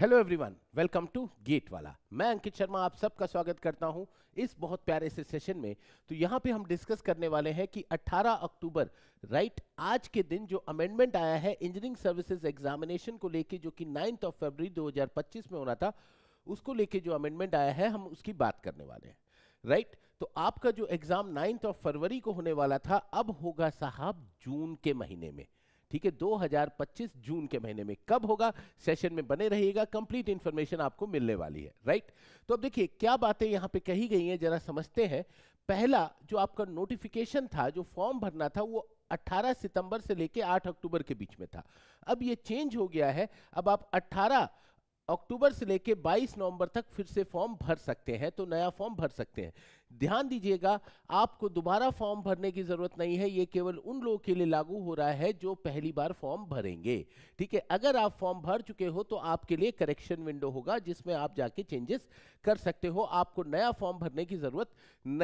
Hello everyone welcome to GATE Wallah मैं अंकित शर्मा आप सबका स्वागत करता हूं इस बहुत प्यारे से सेशन में तो यहां पे हम डिस्कस करने वाले हैं कि 18 अक्टूबर राइट आज के दिन जो अमेंडमेंट आया है इंजीनियरिंग सर्विसेज एग्जामिनेशन को लेके जो कि नाइन्थ ऑफ फरवरी 2025 में होना था उसको लेके जो अमेंडमेंट आया है हम उसकी बात करने वाले हैं राइट right? तो आपका जो एग्जाम नाइन्थ ऑफ फरवरी को होने वाला था अब होगा साहब जून के महीने में ठीक है 2025 जून के महीने में कब होगा सेशन में बने रहिएगा कंप्लीट इंफॉर्मेशन आपको मिलने वाली है राइट तो अब देखिए क्या बातें यहां पे कही गई हैं जरा समझते हैं पहला जो आपका नोटिफिकेशन था जो फॉर्म भरना था वो 18 सितंबर से लेके 8 अक्टूबर के बीच में था अब ये चेंज हो गया है अब आप 18 अक्टूबर से लेके 22 नवंबर तक फिर से फॉर्म भर सकते हैं तो नया फॉर्म भर सकते हैं ध्यान दीजिएगा आपको दोबारा फॉर्म भरने की ज़रूरत नहीं है ये केवल उन लोगों के लिए लागू हो रहा है जो पहली बार फॉर्म भरेंगे ठीक है अगर आप फॉर्म भर चुके हो तो आपके लिए करेक्शन विंडो होगा जिसमें आप जाके चेंजेस कर सकते हो आपको नया फॉर्म भरने की ज़रूरत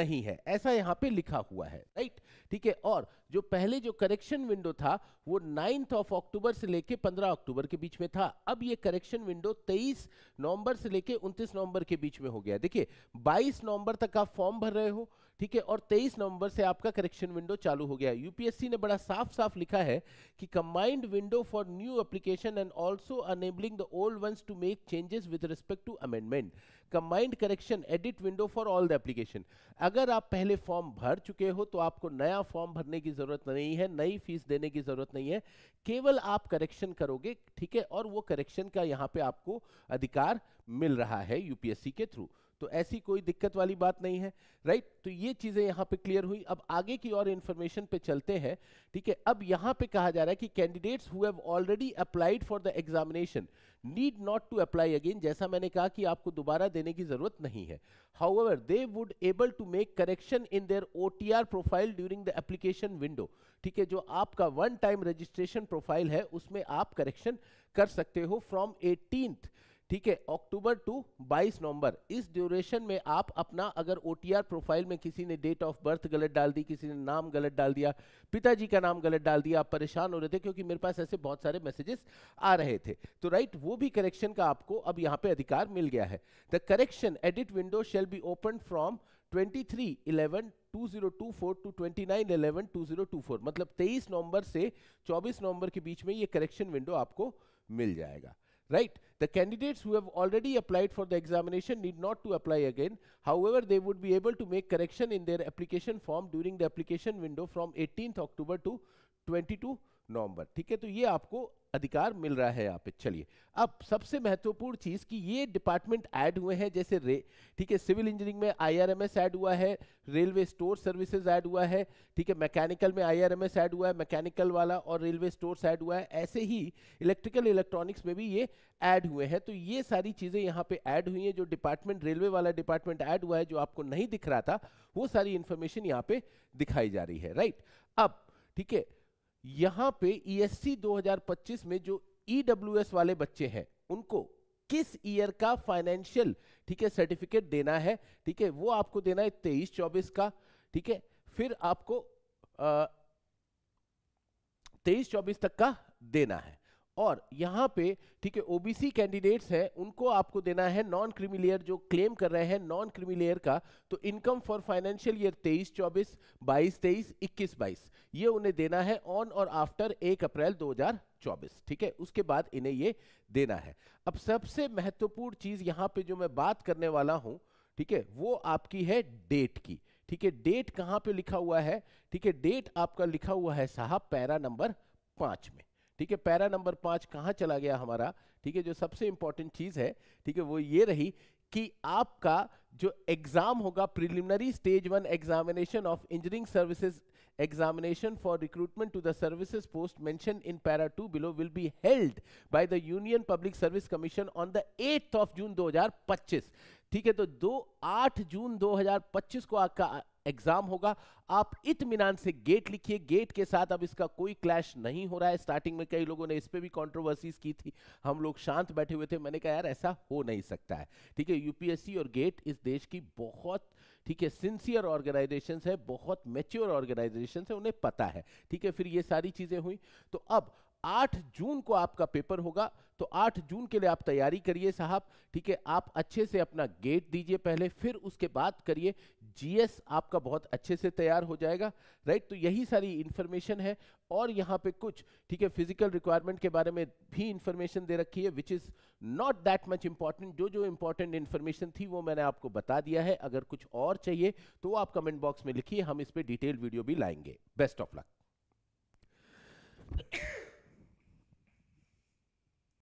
नहीं है ऐसा यहाँ पे लिखा हुआ है राइट ठीक है और जो पहले जो करेक्शन विंडो था वो नाइन्थ ऑफ अक्टूबर से लेके 15 अक्टूबर के बीच में था अब ये करेक्शन विंडो 23 नवंबर से लेके 29 नवंबर के बीच में हो गया देखिए 22 नवंबर तक आप फॉर्म भर रहे हो ठीक है और 23 नवंबर से आपका करेक्शन विंडो चालू हो गया यूपीएससी ने बड़ा साफ साफ लिखा है कि combined window for new application and also enabling the old ones to make changes with respect to amendment combined correction edit window for all the application अगर आप पहले फॉर्म भर चुके हो तो आपको नया फॉर्म भरने की जरूरत नहीं है नई फीस देने की जरूरत नहीं है केवल आप करेक्शन करोगे ठीक है और वो करेक्शन का यहाँ पे आपको अधिकार मिल रहा है यूपीएससी के थ्रू तो ऐसी कोई दिक्कत वाली बात नहीं है राइट तो ये चीज़ें यहाँ पे क्लियर हुई अब आगे की और इन्फॉर्मेशन पे चलते हैं ठीक है अब यहाँ पे कहा जा रहा है कि candidates who have already applied for the examination need not to apply again जैसा मैंने कहा कि आपको दोबारा देने की जरूरत नहीं है however they would able to make correction in their OTR profile during the application window ठीक है जो आपका वन टाइम रजिस्ट्रेशन प्रोफाइल है उसमें आप करेक्शन कर सकते हो फ्रॉम एटीनथ ठीक है अक्टूबर टू 22 नवंबर इस ड्यूरेशन में आप अपना अगर ओटीआर प्रोफाइल में किसी ने डेट ऑफ बर्थ गलत डाल दी किसी ने नाम गलत डाल दिया पिताजी का नाम गलत डाल दिया आप परेशान हो रहे थे क्योंकि मेरे पास ऐसे बहुत सारे मैसेजेस आ रहे थे तो राइट वो भी करेक्शन का आपको अब यहाँ पे अधिकार मिल गया है the correction edit window shall be open from twenty three 2024 to 29 11 2024 मतलब 23 नवंबर से 24 नवंबर के बीच में ये करेक्शन विंडो आपको मिल जाएगा right? The candidates who have already applied for the examination need not to apply again. However, they would be able to make correction in their application form during the application window from 18th October to 22 नवंबर ठीक है तो ये आपको अधिकार मिल रहा है यहाँ पे चलिए अब सबसे महत्वपूर्ण चीज़ कि ये डिपार्टमेंट ऐड हुए हैं जैसे रे ठीक है सिविल इंजीनियरिंग में आईआरएमएस ऐड हुआ है रेलवे स्टोर सर्विसेज ऐड हुआ है ठीक है मैकेनिकल में आईआरएमएस ऐड हुआ है मैकेनिकल वाला और रेलवे स्टोर ऐड हुआ है ऐसे ही इलेक्ट्रिकल इलेक्ट्रॉनिक्स में भी ये ऐड हुए हैं तो ये सारी चीज़ें यहाँ पे ऐड हुई है जो डिपार्टमेंट रेलवे वाला डिपार्टमेंट ऐड हुआ है जो आपको नहीं दिख रहा था वो सारी इंफॉर्मेशन यहाँ पे दिखाई जा रही है राइट अब ठीक है यहां पे ईएससी e 2025 में जो ईडब्ल्यूएस e वाले बच्चे हैं उनको किस ईयर का फाइनेंशियल ठीक है सर्टिफिकेट देना है ठीक है वो आपको देना है तेईस चौबीस का ठीक है फिर आपको तेईस चौबीस तक का देना है और यहाँ पे ठीक है ओबीसी कैंडिडेट्स हैं उनको आपको देना है नॉन क्रिमिलेयर जो क्लेम कर रहे हैं नॉन क्रिमिलेयर का तो इनकम फॉर फाइनेंशियल ईयर 23 24 22 23 21 22 ये उन्हें देना है ऑन और आफ्टर 1 अप्रैल 2024 ठीक है उसके बाद इन्हें ये देना है अब सबसे महत्वपूर्ण चीज यहाँ पे जो मैं बात करने वाला हूँ ठीक है वो आपकी है डेट की ठीक है डेट कहाँ पे लिखा हुआ है ठीक है डेट आपका लिखा हुआ है साहब पैरा नंबर पांच में ठीक है पैरा नंबर पांच कहां चला गया हमारा ठीक है जो सबसे इंपॉर्टेंट चीज है ठीक है वो ये रही कि आपका जो एग्जाम होगा preliminary stage one examination of engineering services examination for recruitment to the services post mention in para two below will be held by the Union Public Service Commission on the eighth of June 2025 ठीक है तो दो आठ जून 2025 को आपका exam होगा आप इतमान से गेट लिखिए गेट के साथ अब इसका कोई क्लैश नहीं हो रहा है स्टार्टिंग में कई लोगों ने इस पर भी कॉन्ट्रोवर्सीज की थी हम लोग शांत बैठे हुए थे मैंने कहा यार ऐसा हो नहीं सकता है ठीक है यूपीएससी और गेट इस देश की बहुत ठीक है सिंसियर ऑर्गेनाइजेशन है बहुत मेच्योर ऑर्गेनाइजेशन है उन्हें पता है ठीक है फिर ये सारी चीजें हुई तो अब आठ जून को आपका पेपर होगा तो आठ जून के लिए आप तैयारी करिए साहब ठीक है आप अच्छे से अपना गेट दीजिए पहले फिर उसके बाद करिए जीएस आपका बहुत अच्छे से तैयार हो जाएगा राइट तो यही सारी इंफॉर्मेशन है और यहाँ पे कुछ ठीक है फिजिकल रिक्वायरमेंट के बारे में भी इंफॉर्मेशन दे रखी है which is not that much important जो जो इंपॉर्टेंट इन्फॉर्मेशन थी वो मैंने आपको बता दिया है अगर कुछ और चाहिए तो आप कमेंट बॉक्स में लिखिए हम इस पर डिटेल वीडियो भी लाएंगे बेस्ट ऑफ लक